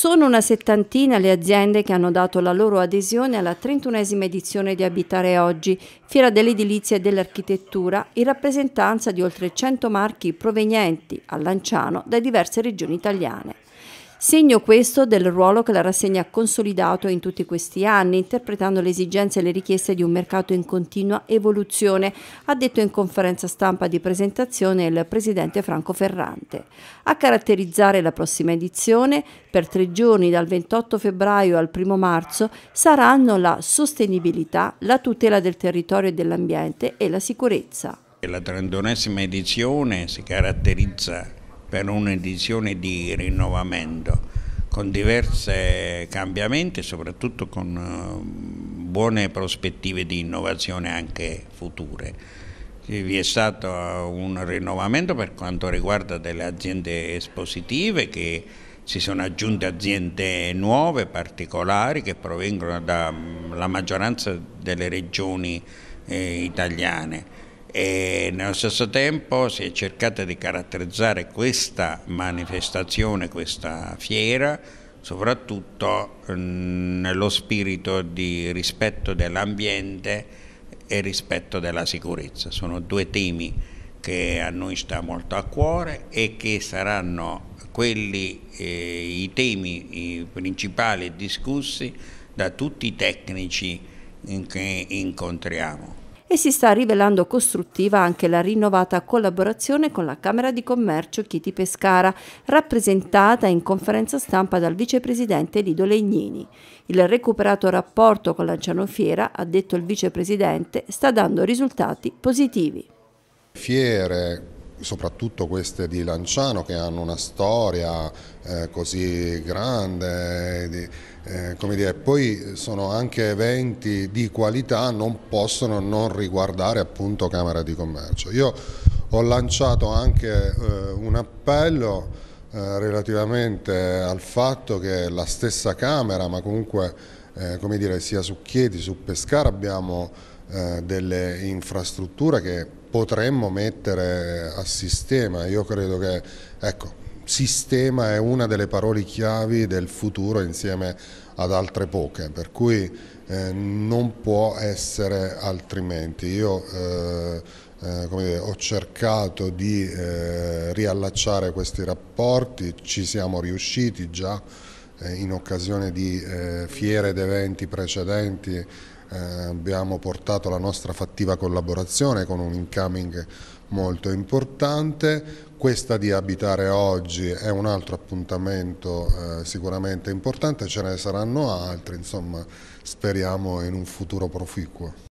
Sono una settantina le aziende che hanno dato la loro adesione alla 31esima edizione di Abitare Oggi, fiera dell'edilizia e dell'architettura, in rappresentanza di oltre 100 marchi provenienti a Lanciano da diverse regioni italiane. Segno questo del ruolo che la rassegna ha consolidato in tutti questi anni, interpretando le esigenze e le richieste di un mercato in continua evoluzione, ha detto in conferenza stampa di presentazione il presidente Franco Ferrante. A caratterizzare la prossima edizione, per tre giorni dal 28 febbraio al 1 marzo, saranno la sostenibilità, la tutela del territorio e dell'ambiente e la sicurezza. La trentunesima edizione si caratterizza per un'edizione di rinnovamento con diversi cambiamenti e soprattutto con eh, buone prospettive di innovazione anche future. Vi è stato eh, un rinnovamento per quanto riguarda delle aziende espositive che si sono aggiunte aziende nuove, particolari, che provengono dalla mm, maggioranza delle regioni eh, italiane e nello stesso tempo si è cercato di caratterizzare questa manifestazione, questa fiera, soprattutto mm, nello spirito di rispetto dell'ambiente e rispetto della sicurezza. Sono due temi che a noi sta molto a cuore e che saranno quelli, eh, i temi principali discussi da tutti i tecnici che incontriamo e si sta rivelando costruttiva anche la rinnovata collaborazione con la Camera di Commercio Chiti Pescara, rappresentata in conferenza stampa dal vicepresidente Lido Legnini. Il recuperato rapporto con Lanciano Fiera, ha detto il vicepresidente, sta dando risultati positivi. Fiere soprattutto queste di Lanciano che hanno una storia eh, così grande, di, eh, come dire, poi sono anche eventi di qualità, non possono non riguardare appunto Camera di Commercio. Io ho lanciato anche eh, un appello eh, relativamente al fatto che la stessa Camera, ma comunque eh, come dire, sia su Chieti, su Pescara abbiamo eh, delle infrastrutture che potremmo mettere a sistema. Io credo che, ecco, sistema è una delle parole chiavi del futuro insieme ad altre poche, per cui eh, non può essere altrimenti. Io eh, eh, dire, ho cercato di eh, riallacciare questi rapporti, ci siamo riusciti già eh, in occasione di eh, fiere ed eventi precedenti eh, abbiamo portato la nostra fattiva collaborazione con un incoming molto importante. Questa di abitare oggi è un altro appuntamento eh, sicuramente importante, ce ne saranno altri, insomma speriamo in un futuro proficuo.